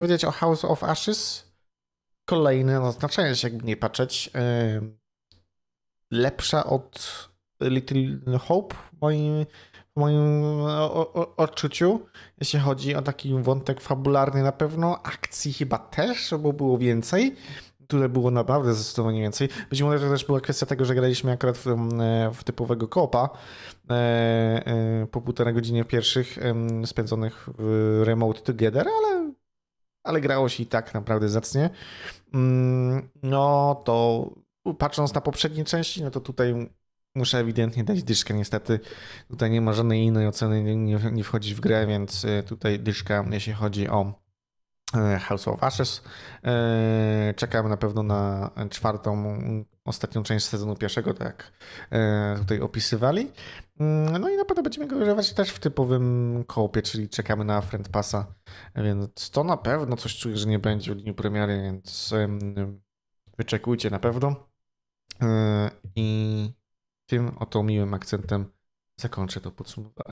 powiedzieć o House of Ashes. Kolejne naznaczenie, się jakby nie patrzeć. Lepsza od Little Hope w moim, w moim o, o, odczuciu, jeśli chodzi o taki wątek fabularny na pewno. Akcji chyba też, bo było więcej. Tutaj było naprawdę zdecydowanie więcej. Być może to też była kwestia tego, że graliśmy akurat w, w typowego kopa e, e, po półtora godzinie pierwszych e, spędzonych w Remote Together, ale ale grało się i tak naprawdę zacnie. Mm, no to patrząc na poprzednie części, no to tutaj muszę ewidentnie dać dyszkę. Niestety tutaj nie ma żadnej innej oceny, nie, nie wchodzi w grę, więc e, tutaj dyszka, jeśli chodzi o e, House of Ashes. E, Czekam na pewno na czwartą ostatnią część sezonu pierwszego, tak e, tutaj opisywali. Mm, no i na pewno będziemy go używać też w typowym koopie, czyli czekamy na Friend Passa, więc to na pewno coś czuję, że nie będzie w dniu premiery, więc wyczekujcie na pewno. E, I tym oto miłym akcentem zakończę to podsumowanie.